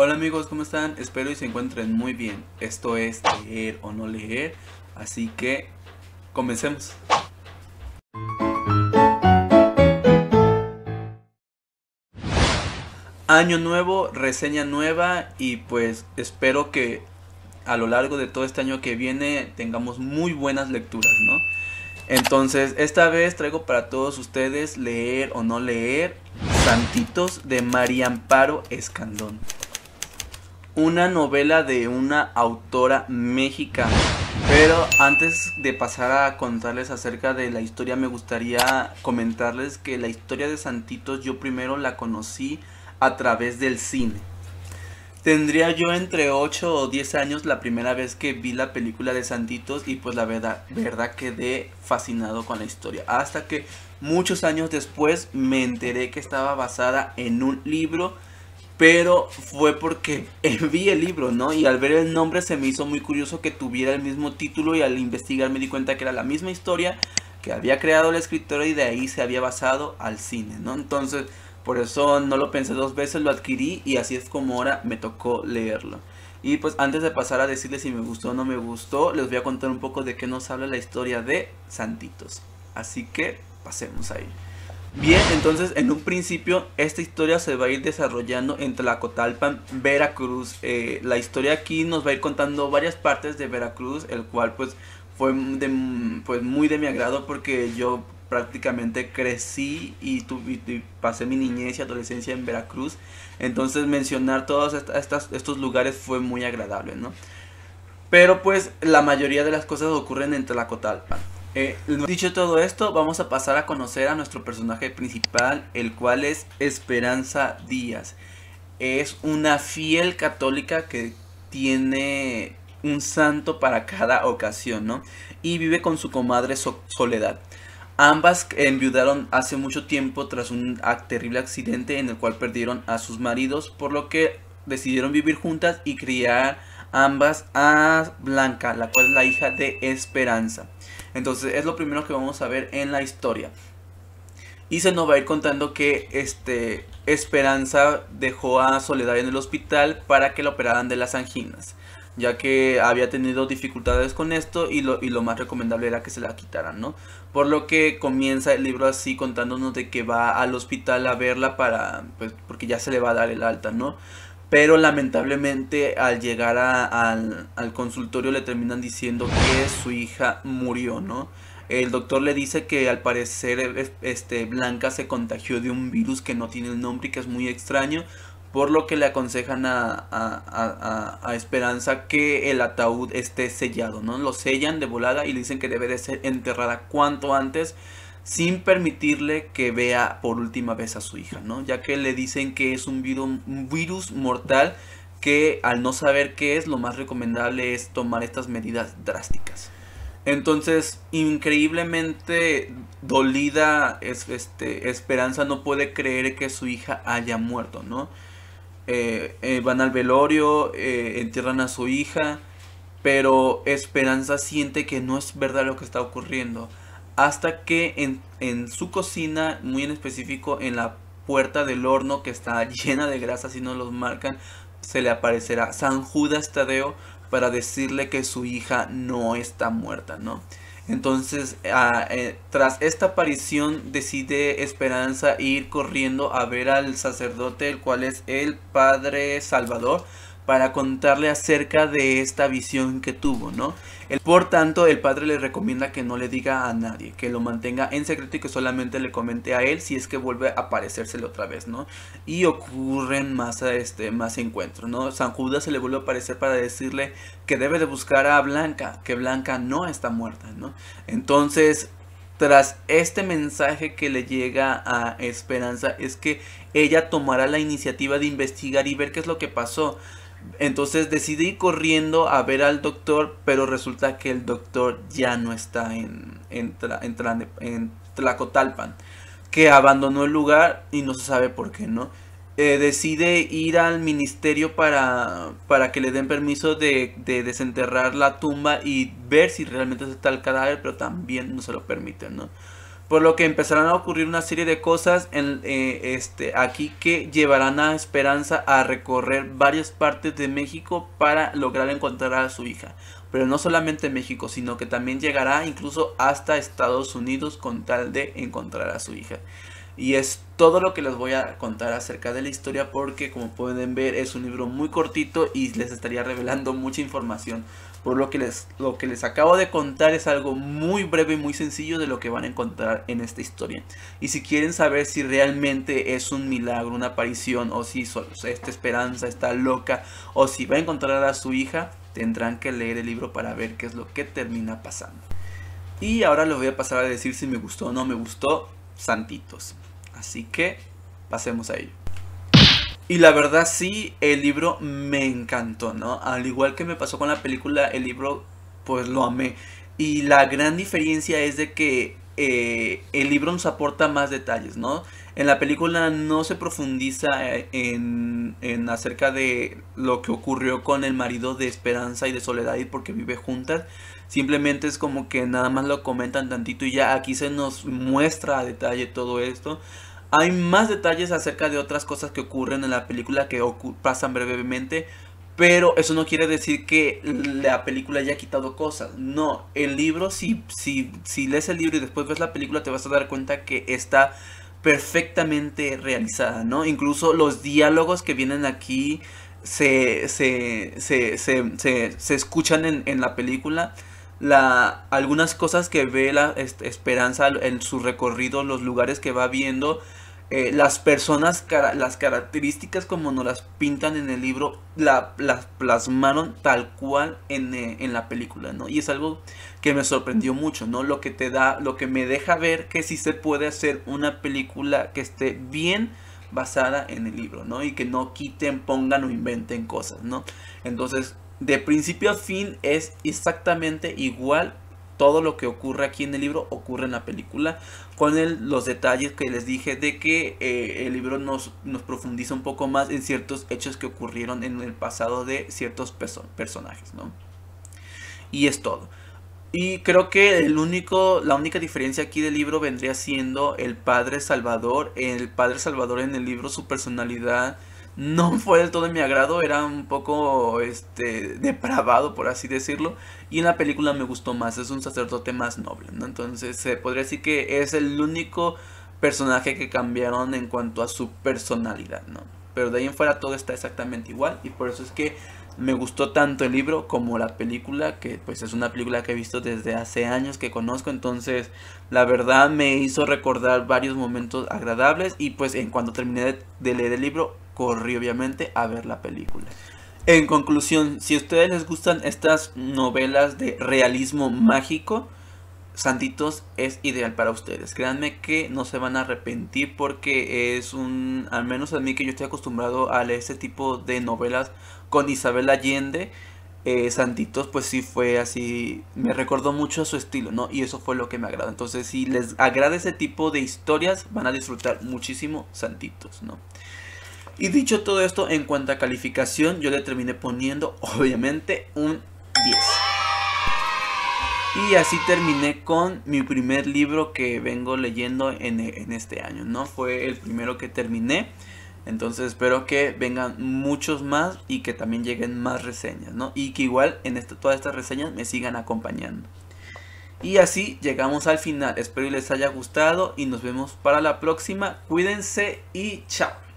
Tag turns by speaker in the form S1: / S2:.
S1: Hola amigos, ¿cómo están? Espero y se encuentren muy bien. Esto es leer o no leer, así que comencemos. Año nuevo, reseña nueva y pues espero que a lo largo de todo este año que viene tengamos muy buenas lecturas, ¿no? Entonces, esta vez traigo para todos ustedes leer o no leer Santitos de María Amparo Escandón una novela de una autora mexicana. Pero antes de pasar a contarles acerca de la historia, me gustaría comentarles que la historia de Santitos yo primero la conocí a través del cine. Tendría yo entre 8 o 10 años la primera vez que vi la película de Santitos y pues la verdad, verdad quedé fascinado con la historia. Hasta que muchos años después me enteré que estaba basada en un libro pero fue porque vi el libro, ¿no? Y al ver el nombre se me hizo muy curioso que tuviera el mismo título y al investigar me di cuenta que era la misma historia que había creado el escritor y de ahí se había basado al cine, ¿no? Entonces, por eso no lo pensé dos veces, lo adquirí y así es como ahora me tocó leerlo. Y pues antes de pasar a decirles si me gustó o no me gustó, les voy a contar un poco de qué nos habla la historia de Santitos. Así que pasemos ahí. Bien, entonces en un principio esta historia se va a ir desarrollando en Tlacotalpan, Veracruz. Eh, la historia aquí nos va a ir contando varias partes de Veracruz, el cual pues fue de, pues, muy de mi agrado porque yo prácticamente crecí y, pasé mi niñez y adolescencia en Veracruz. Entonces mencionar todos estos lugares fue muy agradable, ¿no? Pero pues la mayoría de las cosas ocurren en Tlacotalpan. Eh, dicho todo esto, vamos a pasar a conocer a nuestro personaje principal, el cual es Esperanza Díaz. Es una fiel católica que tiene un santo para cada ocasión, ¿no? Y vive con su comadre Soledad. Ambas enviudaron hace mucho tiempo tras un terrible accidente en el cual perdieron a sus maridos, por lo que decidieron vivir juntas y criar ambas a Blanca, la cual es la hija de Esperanza. Entonces es lo primero que vamos a ver en la historia. Y se nos va a ir contando que este, Esperanza dejó a Soledad en el hospital para que la operaran de las anginas. Ya que había tenido dificultades con esto y lo, y lo más recomendable era que se la quitaran, ¿no? Por lo que comienza el libro así contándonos de que va al hospital a verla para... Pues porque ya se le va a dar el alta, ¿no? pero lamentablemente al llegar al, consultorio le terminan diciendo que su hija murió, ¿no? El doctor le dice que al parecer este, Blanca se contagió de un virus que no tiene el nombre y que es muy extraño, por lo que le aconsejan a, a Esperanza que el ataúd esté sellado, ¿no? Lo sellan de volada y le dicen que debe de ser enterrada cuanto antes sin permitirle que vea por última vez a su hija, ¿no? Ya que le dicen que es un virus, mortal que al no saber qué es, lo más recomendable es tomar estas medidas drásticas. Entonces, increíblemente dolida, es, este, Esperanza no puede creer que su hija haya muerto, ¿no? Eh, eh, van al velorio, eh, entierran a su hija, pero Esperanza siente que no es verdad lo que está ocurriendo hasta que en, en, su cocina, muy en específico en la puerta del horno que está llena de grasa, si no los marcan, se le aparecerá San Judas Tadeo para decirle que su hija no está muerta, ¿no? Entonces, ah, eh, tras esta aparición, decide Esperanza ir corriendo a ver al sacerdote, el cual es el Padre Salvador, para contarle acerca de esta visión que tuvo, ¿no? por tanto, el padre le recomienda que no le diga a nadie, que lo mantenga en secreto y que solamente le comente a él si es que vuelve a aparecérselo otra vez, ¿no? Y ocurren más, este, más encuentros, ¿no? San Judas se le vuelve a aparecer para decirle que debe de buscar a Blanca, que Blanca no está muerta, ¿no? Entonces, tras este mensaje que le llega a Esperanza es que ella tomará la iniciativa de investigar y ver qué es lo que pasó. Entonces ir corriendo a ver al doctor, pero resulta que el doctor ya no está en, en, Tlacotalpan, que abandonó el lugar y no se sabe por qué, ¿no? Eh, decide ir al ministerio para, para que le den permiso de, de, desenterrar la tumba y ver si realmente está el cadáver, pero también no se lo permiten, ¿no? por lo que empezarán a ocurrir una serie de cosas en, eh, este, aquí que llevarán a Esperanza a recorrer varias partes de México para lograr encontrar a su hija. Pero no solamente México, sino que también llegará incluso hasta Estados Unidos con tal de encontrar a su hija. Y es todo lo que les voy a contar acerca de la historia porque como pueden ver es un libro muy cortito y les estaría revelando mucha información. Por lo que, les, lo que les acabo de contar es algo muy breve y muy sencillo de lo que van a encontrar en esta historia. Y si quieren saber si realmente es un milagro, una aparición, o si esta esperanza está loca, o si va a encontrar a su hija, tendrán que leer el libro para ver qué es lo que termina pasando. Y ahora les voy a pasar a decir si me gustó o no me gustó Santitos. Así que pasemos a ello. Y la verdad sí, el libro me encantó, ¿no? Al igual que me pasó con la película, el libro pues lo amé. Y la gran diferencia es de que eh, el libro nos aporta más detalles, ¿no? En la película no se profundiza eh, en, acerca de lo que ocurrió con el marido de Esperanza y de Soledad y porque vive juntas. Simplemente es como que nada más lo comentan tantito y ya aquí se nos muestra a detalle todo esto. Hay más detalles acerca de otras cosas que ocurren en la película que pasan brevemente, pero eso no quiere decir que la película haya quitado cosas. No, el libro, si, si, si lees el libro y después ves la película, te vas a dar cuenta que está perfectamente realizada, ¿no? Incluso los diálogos que vienen aquí se, se, se, se escuchan en, en la película la, algunas cosas que ve la Esperanza en su recorrido los lugares que va viendo, eh, las personas, las características como nos las pintan en el libro, la, las plasmaron tal cual eh, en, la película, ¿no? Y es algo que me sorprendió mucho, ¿no? Lo que te da, lo que me deja ver que sí se puede hacer una película que esté bien basada en el libro, ¿no? Y que no quiten, pongan o inventen cosas, ¿no? Entonces, de principio a fin es exactamente igual todo lo que ocurre aquí en el libro ocurre en la película con los detalles que les dije de que eh, el libro nos, profundiza un poco más en ciertos hechos que ocurrieron en el pasado de ciertos personajes ¿no? y es todo y creo que el único, la única diferencia aquí del libro vendría siendo el padre Salvador el padre Salvador en el libro su personalidad no fue del todo de mi agrado, era un poco este, depravado, por así decirlo. Y en la película me gustó más, es un sacerdote más noble, ¿no? Entonces se podría decir que es el único personaje que cambiaron en cuanto a su personalidad, ¿no? Pero de ahí en fuera todo está exactamente igual y por eso es que me gustó tanto el libro como la película, que pues es una película que he visto desde hace años que conozco, entonces la verdad me hizo recordar varios momentos agradables y pues en cuando terminé de leer el libro corrí obviamente a ver la película. En conclusión, si a ustedes les gustan estas novelas de realismo mágico, Santitos es ideal para ustedes. Créanme que no se van a arrepentir porque es un, al menos a mí que yo estoy acostumbrado a leer este tipo de novelas con Isabel Allende. Eh, Santitos pues sí fue así, me recordó mucho a su estilo, ¿no? Y eso fue lo que me agrada. Entonces si les agrada ese tipo de historias, van a disfrutar muchísimo Santitos, ¿no? Y dicho todo esto, en cuanto a calificación, yo le terminé poniendo obviamente un 10. Y así terminé con mi primer libro que vengo leyendo e, en, este año, ¿no? Fue el primero que terminé. Entonces espero que vengan muchos más y que también lleguen más reseñas, ¿no? Y que igual en todas estas reseñas me sigan acompañando. Y así llegamos al final. Espero les haya gustado y nos vemos para la próxima. Cuídense y chao.